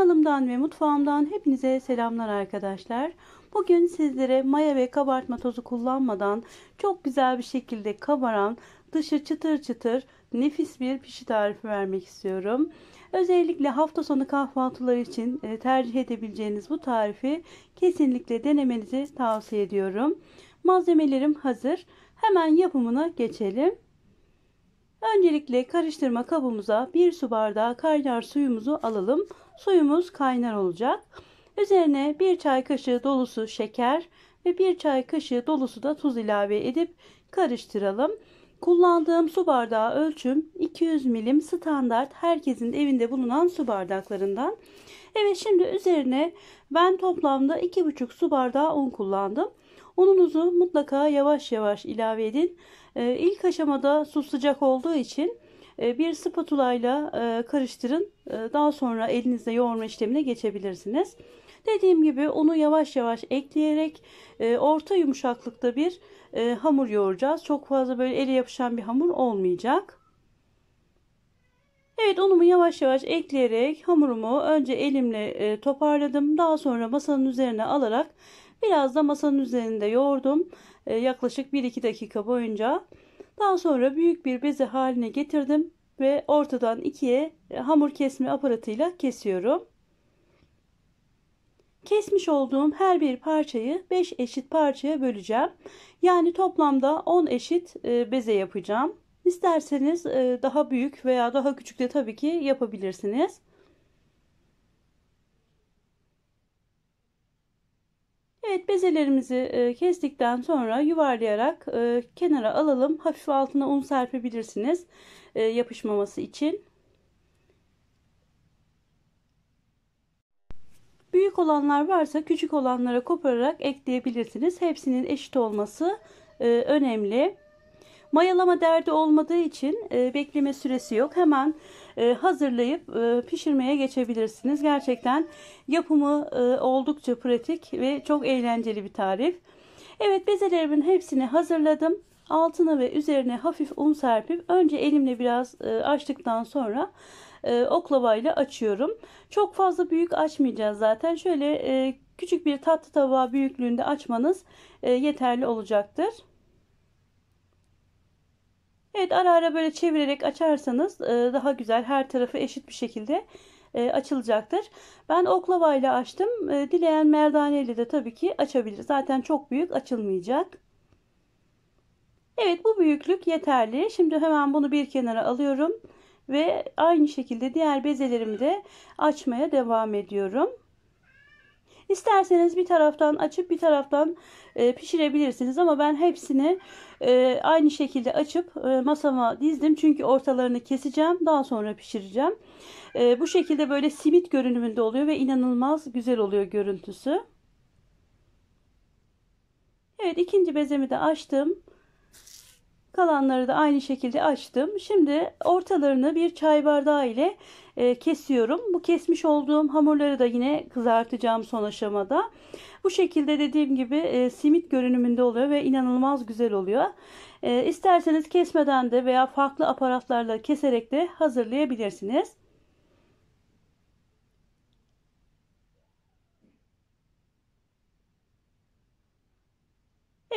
Kanalımdan ve mutfağımdan hepinize selamlar arkadaşlar. Bugün sizlere maya ve kabartma tozu kullanmadan çok güzel bir şekilde kabaran dışı çıtır çıtır nefis bir pişi tarifi vermek istiyorum. Özellikle hafta sonu kahvaltıları için e, tercih edebileceğiniz bu tarifi kesinlikle denemenizi tavsiye ediyorum. Malzemelerim hazır. Hemen yapımına geçelim. Öncelikle karıştırma kabımıza bir su bardağı kaynar suyumuzu alalım. Suyumuz kaynar olacak. Üzerine bir çay kaşığı dolusu şeker ve bir çay kaşığı dolusu da tuz ilave edip karıştıralım. Kullandığım su bardağı ölçüm 200 milim standart herkesin evinde bulunan su bardaklarından. Evet şimdi üzerine ben toplamda 2,5 su bardağı un kullandım. Ununuzu mutlaka yavaş yavaş ilave edin. E, ilk aşamada su sıcak olduğu için e, bir spatula ile karıştırın. E, daha sonra elinizle yoğurma işlemine geçebilirsiniz. Dediğim gibi unu yavaş yavaş ekleyerek e, orta yumuşaklıkta bir e, hamur yoğuracağız. Çok fazla böyle ele yapışan bir hamur olmayacak. Evet unumu yavaş yavaş ekleyerek hamurumu önce elimle e, toparladım. Daha sonra masanın üzerine alarak Biraz da masanın üzerinde yoğurdum. E, yaklaşık 1-2 dakika boyunca. Daha sonra büyük bir beze haline getirdim ve ortadan ikiye e, hamur kesme aparatıyla kesiyorum. Kesmiş olduğum her bir parçayı 5 eşit parçaya böleceğim. Yani toplamda 10 eşit e, beze yapacağım. İsterseniz e, daha büyük veya daha küçük de tabii ki yapabilirsiniz. Evet bezelerimizi e, kestikten sonra yuvarlayarak e, kenara alalım. Hafif altına un serpebilirsiniz e, yapışmaması için. Büyük olanlar varsa küçük olanlara kopararak ekleyebilirsiniz. Hepsinin eşit olması önemli. Mayalama derdi olmadığı için e, bekleme süresi yok. Hemen e, hazırlayıp e, pişirmeye geçebilirsiniz. Gerçekten yapımı e, oldukça pratik ve çok eğlenceli bir tarif. Evet bezelerimin hepsini hazırladım. Altına ve üzerine hafif un serpip önce elimle biraz e, açtıktan sonra e, oklava ile açıyorum. Çok fazla büyük açmayacağız zaten. Şöyle e, küçük bir tatlı tabağı büyüklüğünde açmanız e, yeterli olacaktır. Evet ara ara böyle çevirerek açarsanız e, daha güzel her tarafı eşit bir şekilde e, açılacaktır. Ben oklava ile açtım. E, dileyen merdane ile de tabii ki açabilir. Zaten çok büyük açılmayacak. Evet bu büyüklük yeterli. Şimdi hemen bunu bir kenara alıyorum. Ve aynı şekilde diğer bezelerimi de açmaya devam ediyorum. İsterseniz bir taraftan açıp bir taraftan e, pişirebilirsiniz ama ben hepsini e, aynı şekilde açıp e, masama dizdim. Çünkü ortalarını keseceğim daha sonra pişireceğim. E, bu şekilde böyle simit görünümünde oluyor ve inanılmaz güzel oluyor görüntüsü. Evet ikinci bezemi de açtım. Kalanları da aynı şekilde açtım. Şimdi ortalarını bir çay bardağı ile e, kesiyorum. Bu kesmiş olduğum hamurları da yine kızartacağım son aşamada. Bu şekilde dediğim gibi e, simit görünümünde oluyor ve inanılmaz güzel oluyor. E, isterseniz kesmeden de veya farklı aparatlarla keserek de hazırlayabilirsiniz.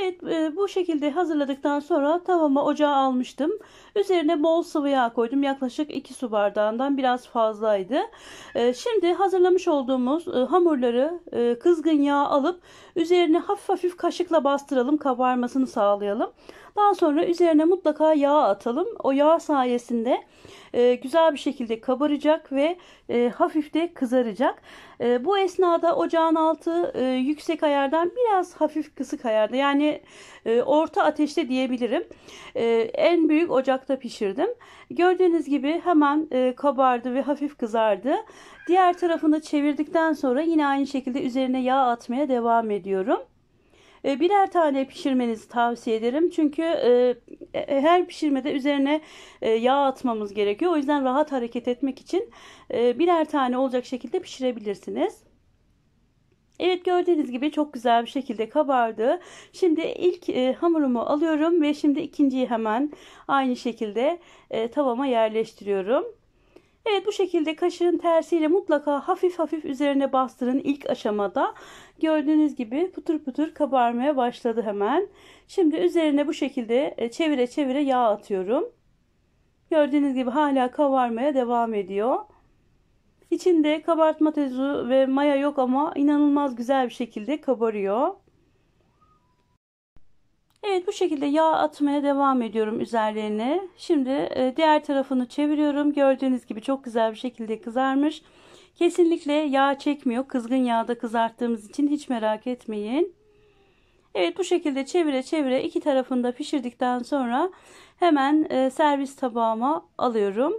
Evet e, bu şekilde hazırladıktan sonra tavama ocağa almıştım. Üzerine bol sıvı yağ koydum. Yaklaşık 2 su bardağından biraz fazlaydı. E, şimdi hazırlamış olduğumuz e, hamurları kızgın yağ alıp üzerine hafif hafif kaşıkla bastıralım kabarmasını sağlayalım. Daha sonra üzerine mutlaka yağ atalım. O yağ sayesinde e, güzel bir şekilde kabaracak ve e, hafif de kızaracak. E, bu esnada ocağın altı e, yüksek ayardan biraz hafif kısık ayarda yani e, orta ateşte diyebilirim. E, en büyük ocakta pişirdim. Gördüğünüz gibi hemen e, kabardı ve hafif kızardı. Diğer tarafını çevirdikten sonra yine aynı şekilde üzerine yağ atmaya devam ediyorum. E, birer tane pişirmenizi tavsiye ederim. Çünkü e, e, e her pişirmede üzerine yağ atmamız gerekiyor. O yüzden rahat hareket etmek için birer tane olacak şekilde pişirebilirsiniz. Evet gördüğünüz gibi çok güzel bir şekilde kabardı. Şimdi ilk hamurumu alıyorum ve şimdi ikinciyi hemen aynı şekilde tavama yerleştiriyorum. Evet bu şekilde kaşığın tersiyle mutlaka hafif hafif üzerine bastırın ilk aşamada. Gördüğünüz gibi pıtır pıtır kabarmaya başladı hemen. Şimdi üzerine bu şekilde e, çevire çevire yağ atıyorum. Gördüğünüz gibi hala kabarmaya devam ediyor. İçinde kabartma tozu ve maya yok ama inanılmaz güzel bir şekilde kabarıyor. Evet bu şekilde yağ atmaya devam ediyorum üzerlerine. Şimdi e, diğer tarafını çeviriyorum. Gördüğünüz gibi çok güzel bir şekilde kızarmış. Kesinlikle yağ çekmiyor. Kızgın yağda kızarttığımız için hiç merak etmeyin. Evet bu şekilde çevire çevire iki tarafında pişirdikten sonra hemen e, servis tabağıma alıyorum.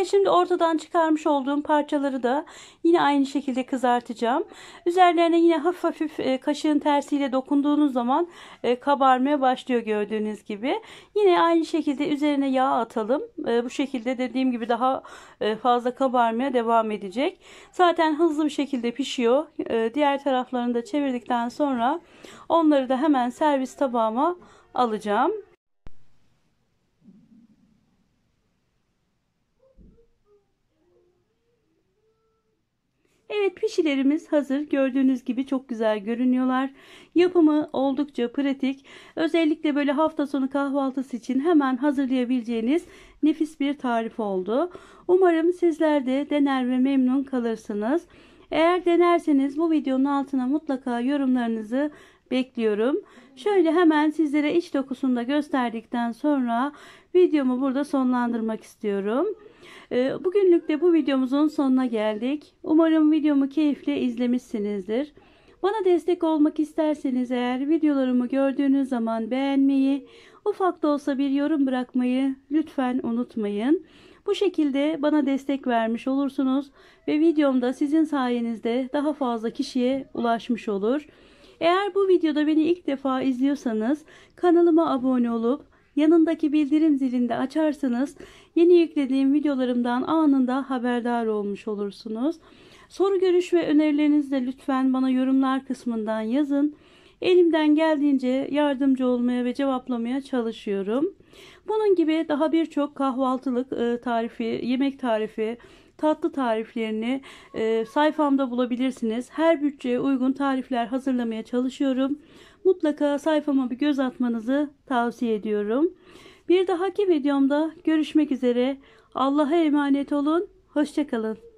Ve şimdi ortadan çıkarmış olduğum parçaları da yine aynı şekilde kızartacağım. Üzerlerine yine hafif hafif e, kaşığın tersiyle dokunduğunuz zaman e, kabarmaya başlıyor gördüğünüz gibi. Yine aynı şekilde üzerine yağ atalım. E, bu şekilde dediğim gibi daha fazla kabarmaya devam edecek. Zaten hızlı bir şekilde pişiyor. Diğer taraflarını da çevirdikten sonra onları da hemen servis tabağıma alacağım. Evet pişilerimiz hazır. Gördüğünüz gibi çok güzel görünüyorlar. Yapımı oldukça pratik. Özellikle böyle hafta sonu kahvaltısı için hemen hazırlayabileceğiniz nefis bir tarif oldu. Umarım sizler de dener ve memnun kalırsınız. Eğer denerseniz bu videonun altına mutlaka yorumlarınızı bekliyorum. Şöyle hemen sizlere iç dokusunda gösterdikten sonra videomu burada sonlandırmak istiyorum. Ee, bugünlük de bu videomuzun sonuna geldik. Umarım videomu keyifle izlemişsinizdir. Bana destek olmak isterseniz eğer videolarımı gördüğünüz zaman beğenmeyi, ufak da olsa bir yorum bırakmayı lütfen unutmayın. Bu şekilde bana destek vermiş olursunuz ve videomda sizin sayenizde daha fazla kişiye ulaşmış olur. Eğer bu videoda beni ilk defa izliyorsanız kanalıma abone olup yanındaki bildirim zilini açarsanız yeni yüklediğim videolarımdan anında haberdar olmuş olursunuz. Soru görüş ve önerilerinizi de lütfen bana yorumlar kısmından yazın. Elimden geldiğince yardımcı olmaya ve cevaplamaya çalışıyorum. Bunun gibi daha birçok kahvaltılık e, tarifi, yemek tarifi, tatlı tariflerini e, sayfamda bulabilirsiniz. Her bütçeye uygun tarifler hazırlamaya çalışıyorum. Mutlaka sayfama bir göz atmanızı tavsiye ediyorum. Bir dahaki videomda görüşmek üzere. Allah'a emanet olun. Hoşçakalın.